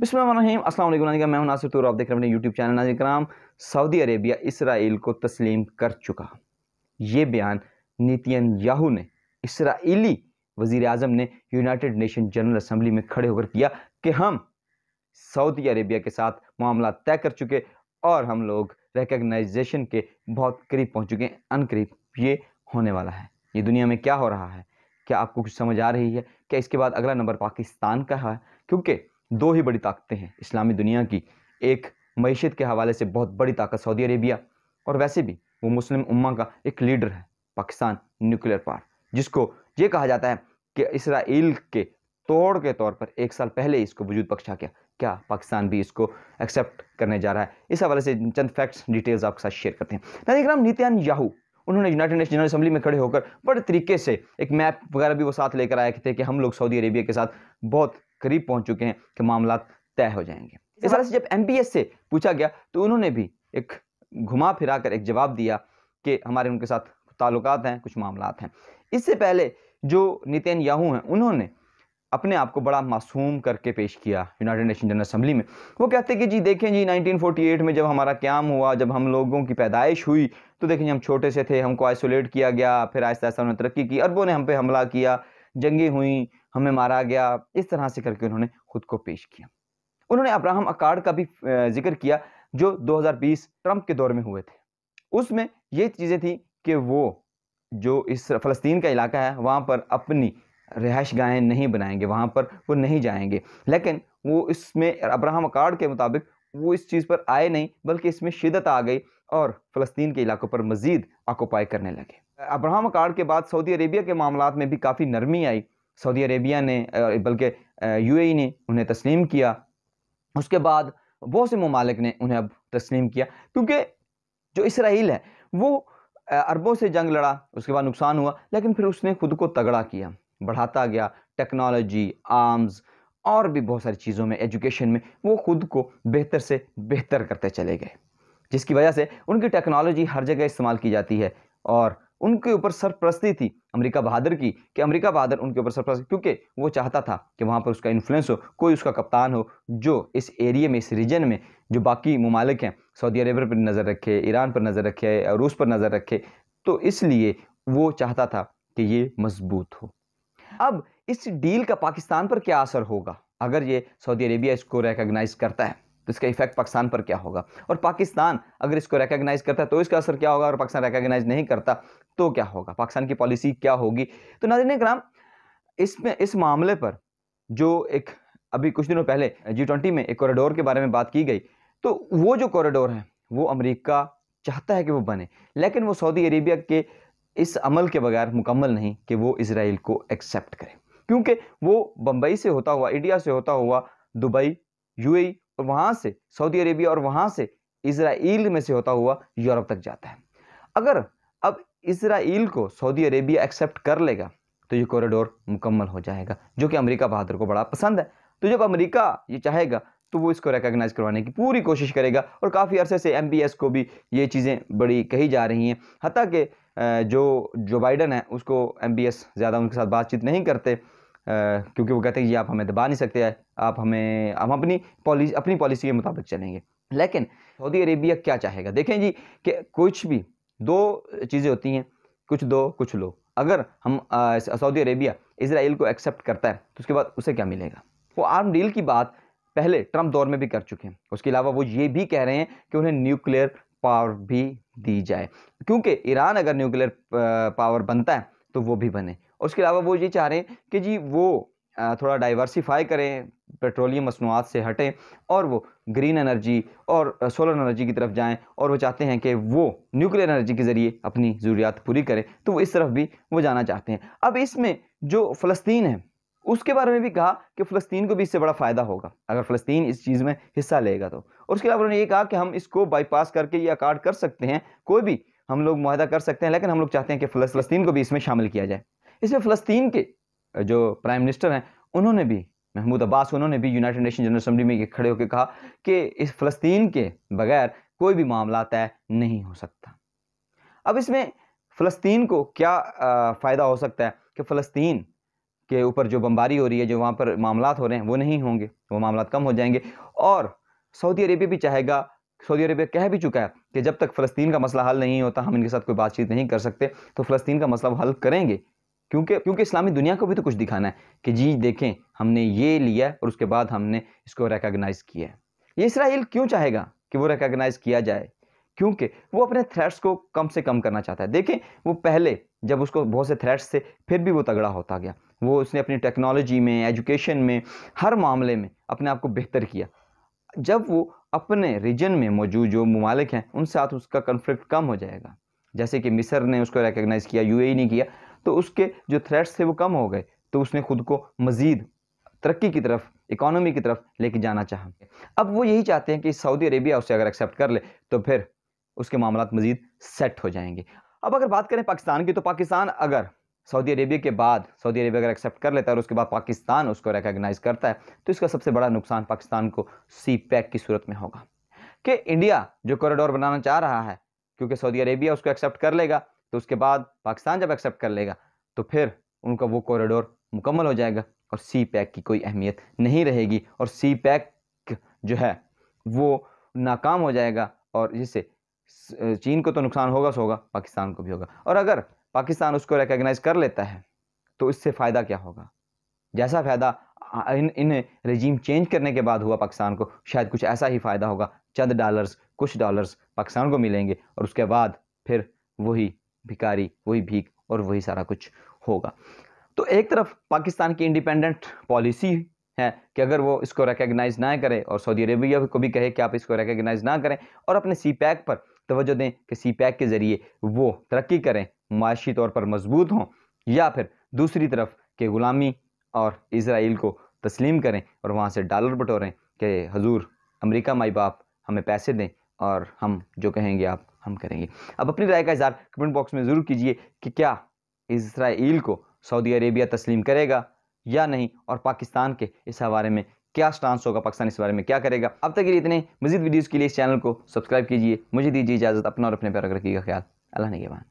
बिस्मिल अस्सलाम मैं हूं नासिर तूर आप देख रहे हैं अपने यूट्यूब चैनल नाजिक कराम सऊदी अरेबिया इसराइल को तस्लीम कर चुका ये बयान नितिन याहू ने इसराइली वज़ी अजम ने यूनाइटेड नेशन जनरल असम्बली में खड़े होकर किया कि हम सऊदी अरेबिया के साथ मामला तय कर चुके और हम लोग रिकगनाइजेशन के बहुत करीब पहुँच चुके हैं अनकरीब ये होने वाला है ये दुनिया में क्या हो रहा है क्या आपको कुछ समझ आ रही है क्या इसके बाद अगला नंबर पाकिस्तान का है क्योंकि दो ही बड़ी ताकतें हैं इस्लामी दुनिया की एक मीशत के हवाले से बहुत बड़ी ताकत सऊदी अरेबिया और वैसे भी वो मुस्लिम उम्मा का एक लीडर है पाकिस्तान न्यूक्लियर पार जिसको ये कहा जाता है कि इसराइल के तोड़ के तौर पर एक साल पहले इसको वजूद बख्शा गया क्या पाकिस्तान भी इसको एक्सेप्ट करने जा रहा है इस हवाले से चंद फैक्ट्स डिटेल्स आपके साथ शेयर करते हैं नाम नीतियान याहू उन्होंने यूनाइटेड नेशन जनरल असम्बली में खड़े होकर बड़े तरीके से एक मैप वगैरह भी वो साथ लेकर आए थे कि हम लोग सऊदी अरेबिया के साथ बहुत करीब पहुंच चुके हैं कि मामला तय हो जाएंगे इस हवाले से जब एम से पूछा गया तो उन्होंने भी एक घुमा फिरा कर एक जवाब दिया कि हमारे उनके साथ ताल्लुक हैं कुछ मामला हैं इससे पहले जो नितिन याहू हैं उन्होंने अपने आप को बड़ा मासूम करके पेश किया यूनाइटेड नेशन जनरल असम्बली में वो कहते कि जी देखें जी 1948 में जब हमारा क्याम हुआ जब हम लोगों की पैदाइश हुई तो देखें जी हम छोटे से थे हमको आइसोलेट किया गया फिर आहिस्ता आहिस्ता उन्होंने तरक्की की अरबों ने हम पे हमला किया जंगें हुई हमें मारा गया इस तरह से करके उन्होंने खुद को पेश किया उन्होंने अब्राहम अकार्ड का भी जिक्र किया जो 2020 ट्रंप के दौर में हुए थे उसमें ये चीज़ें थी कि वो जो इस फ़लस्तीन का इलाका है वहाँ पर अपनी रिहाइश गाहें नहीं बनाएंगे वहाँ पर वो नहीं जाएंगे लेकिन वो इसमें अब्राहम अकार्ड के मुताबिक वो इस चीज़ पर आए नहीं बल्कि इसमें शिदत आ गई और फ़लस्तीन के इलाकों पर मज़ीद आकोपाई करने लगे अब्राहम अकार्ड के बाद सऊदी अरेबिया के मामला में भी काफ़ी नरमी आई सऊदी अरेबिया ने बल्कि यूएई ने उन्हें तस्लीम किया उसके बाद बहुत से ममालिक ने उन्हें अब तस्लीम किया क्योंकि जो इसराइल है वो अरबों से जंग लड़ा उसके बाद नुकसान हुआ लेकिन फिर उसने खुद को तगड़ा किया बढ़ाता गया टेक्नोलॉजी आर्म्स और भी बहुत सारी चीज़ों में एजुकेशन में वो खुद को बेहतर से बेहतर करते चले गए जिसकी वजह से उनकी टेक्नोलॉजी हर जगह इस्तेमाल की जाती है और उनके ऊपर सरप्रस्ती थी अमेरिका बहादुर की कि अमेरिका बहादुर उनके ऊपर सरप्रस्ती क्योंकि वो चाहता था कि वहाँ पर उसका इन्फ्लुएंस हो कोई उसका कप्तान हो जो इस एरिए में इस रीजन में जो बाकी ममालिक हैं सऊदी अरब पर नज़र रखे ईरान पर नज़र रखे रूस पर नज़र रखे तो इसलिए वो चाहता था कि ये मजबूत हो अब इस डील का पाकिस्तान पर क्या असर होगा अगर ये सऊदी अरेबिया इसको रिकगनाइज़ करता है तो इसका इफेक्ट पाकिस्तान पर क्या होगा और पाकिस्तान अगर इसको रिकगनाइज़ करता है तो इसका असर क्या होगा और पाकिस्तान रिकगनाइज़ नहीं करता तो क्या होगा पाकिस्तान की पॉलिसी क्या होगी तो नाजरन कराम इसमें इस मामले पर जो एक अभी कुछ दिनों पहले जी ट्वेंटी में एक कॉरिडोर के बारे में बात की गई तो वो जो कॉरिडोर है वो अमेरिका चाहता है कि वो बने लेकिन वो सऊदी अरेबिया के इस अमल के बगैर मुकम्मल नहीं कि वो इसराइल को एक्सेप्ट करें क्योंकि वो बम्बई से होता हुआ इंडिया से होता हुआ दुबई यू e और वहाँ से सऊदी अरेबिया और वहाँ से इसराइल में से होता हुआ यूरोप तक जाता है अगर अब इसराइल को सऊदी अरेबिया एक्सेप्ट कर लेगा तो ये कॉरिडोर मुकम्मल हो जाएगा जो कि अमेरिका बहादुर को बड़ा पसंद है तो जब अमेरिका ये चाहेगा तो वो इसको रिकॉग्नाइज करवाने की पूरी कोशिश करेगा और काफ़ी अरसे से एम को भी ये चीज़ें बड़ी कही जा रही हैं हती कि जो जो बाइडन है उसको एम ज़्यादा उनके साथ बातचीत नहीं करते क्योंकि वो कहते हैं कि आप हमें दबा नहीं सकते आप हमें हम अपनी पॉलिसी अपनी पॉलिसी के मुताबिक चलेंगे लेकिन सऊदी अरेबिया क्या चाहेगा देखें जी कि कुछ भी दो चीज़ें होती हैं कुछ दो कुछ लो अगर हम सऊदी अरेबिया इसराइल को एक्सेप्ट करता है तो उसके बाद उसे क्या मिलेगा वो आर्म डील की बात पहले ट्रंप दौर में भी कर चुके हैं उसके अलावा वो ये भी कह रहे हैं कि उन्हें न्यूक्लियर पावर भी दी जाए क्योंकि ईरान अगर न्यूक्लियर पावर बनता है तो वो भी बने उसके अलावा वो ये चाह रहे हैं कि जी वो थोड़ा डाइवर्सीफाई करें पेट्रोलियम मसनूआत से हटें और वो ग्रीन एनर्जी और सोलर एनर्जी की तरफ जाएं और वो चाहते हैं कि वो न्यूक्लियर एनर्जी के ज़रिए अपनी ज़रूरियात पूरी करें तो वो इस तरफ भी वो जाना चाहते हैं अब इसमें जो फ़लस्तीन है उसके बारे में भी कहा कि फ़लस्तीन को भी इससे बड़ा फ़ायदा होगा अगर फ़लस्तीन इस चीज़ में हिस्सा लेगा तो और उसके अलावा उन्होंने ये कहा कि हम इसको बाईपास करके ये अकार्ड कर सकते हैं कोई भी हम लोग माहा कर सकते हैं लेकिन हम लोग चाहते हैं कि फ़लस्तीन को भी इसमें शामिल किया जाए इसमें फ़लस्तीन के जो प्राइम मिनिस्टर हैं उन्होंने भी महमूद अब्बास उन्होंने भी यूनाइटेड नेशन जनरल असम्बली में ये खड़े होकर कहा कि इस फ़लस्तीन के बगैर कोई भी मामला तय नहीं हो सकता अब इसमें फ़लस्तीन को क्या फ़ायदा हो सकता है कि फ़लस्तीन के ऊपर जो बमबारी हो रही है जो वहाँ पर मामला हो रहे हैं वो नहीं होंगे वो मामला कम हो जाएंगे और सऊदी अरेबिया भी चाहेगा सऊदी अरेबिया कह भी चुका है कि जब तक फ़लस्तीन का मसला हल नहीं होता हम इनके साथ कोई बातचीत नहीं कर सकते तो फ़लस्तीन का मसला हल करेंगे क्योंकि क्योंकि इस्लामी दुनिया को भी तो कुछ दिखाना है कि जी देखें हमने ये लिया और उसके बाद हमने इसको रिकॉग्नाइज किया है ये इसराइल क्यों चाहेगा कि वो रिकॉग्नाइज किया जाए क्योंकि वो अपने थ्रेट्स को कम से कम करना चाहता है देखें वो पहले जब उसको बहुत से थ्रेट्स थे फिर भी वो तगड़ा होता गया वो उसने अपनी टेक्नोलॉजी में एजुकेशन में हर मामले में अपने आप को बेहतर किया जब वो अपने रीजन में मौजूद जो ममालिक हैं उन साथ उसका कन्फ्लिक्ट कम हो जाएगा जैसे कि मिसर ने उसको रिकगनाइज़ किया यूएई e ने किया तो उसके जो थ्रेट्स थे वो कम हो गए तो उसने खुद को मज़ीद तरक्की की तरफ इकोनॉमी की तरफ लेके जाना चाहा अब वो यही चाहते हैं कि सऊदी अरेबिया उसे अगर एक्सेप्ट कर ले तो फिर उसके मामला मज़ीद सेट हो जाएंगे अब अगर बात करें पाकिस्तान की तो पाकिस्तान अगर सऊदी अरेबिया के बाद सऊदी अरेबिया अगर एक्सेप्ट कर लेता है और उसके बाद पाकिस्तान उसको रिकगनाइज करता है तो इसका सबसे बड़ा नुकसान पाकिस्तान को सी पैक e की सूरत में होगा कि इंडिया जो कॉरिडोर बनाना चाह रहा है क्योंकि सऊदी अरेबिया उसको एक्सेप्ट कर लेगा तो उसके बाद पाकिस्तान जब एक्सेप्ट कर लेगा तो फिर उनका वो कॉरिडोर मुकम्मल हो जाएगा और सी पैक की कोई अहमियत नहीं रहेगी और सी पैक जो है वो नाकाम हो जाएगा और जिससे चीन को तो नुकसान होगा सो होगा पाकिस्तान को भी होगा और अगर पाकिस्तान उसको रिकगनाइज कर लेता है तो इससे फ़ायदा क्या होगा जैसा फ़ायदा इन इन रजीम चेंज करने के बाद हुआ पाकिस्तान को शायद कुछ ऐसा ही फ़ायदा होगा चंद डॉलर्स कुछ डॉलर्स पाकिस्तान को मिलेंगे और उसके बाद फिर वही भिकारी वही भीख और वही सारा कुछ होगा तो एक तरफ पाकिस्तान की इंडिपेंडेंट पॉलिसी है कि अगर वो इसको रिकगनाइज ना करें और सऊदी अरेबिया को भी कहे कि आप इसको रिकगनाइज ना करें और अपने सी पैक पर तोज्जो दें कि सी पैक के ज़रिए वो तरक्की करें माशी तौर पर मजबूत हों या फिर दूसरी तरफ के ग़ुलामी और इसराइल को तस्लीम करें और वहाँ से डॉलर बटोरें कि हजूर अमरीका माई बाप हमें पैसे दें और हम जो कहेंगे आप हम करेंगे अब अपनी राय का इजहार कमेंट बॉक्स में ज़रूर कीजिए कि क्या इसराइल को सऊदी अरेबिया तस्लीम करेगा या नहीं और पाकिस्तान के इस हवाले में क्या स्टांस होगा पाकिस्तान इस बारे में क्या करेगा अब तक ये इतने मजीद वीडियोज़ के लिए इस चैनल को सब्सक्राइब कीजिए मुझे दीजिए इजाज़त अपना और अपने प्यार रखिएगा ख्याल अल्लाह ने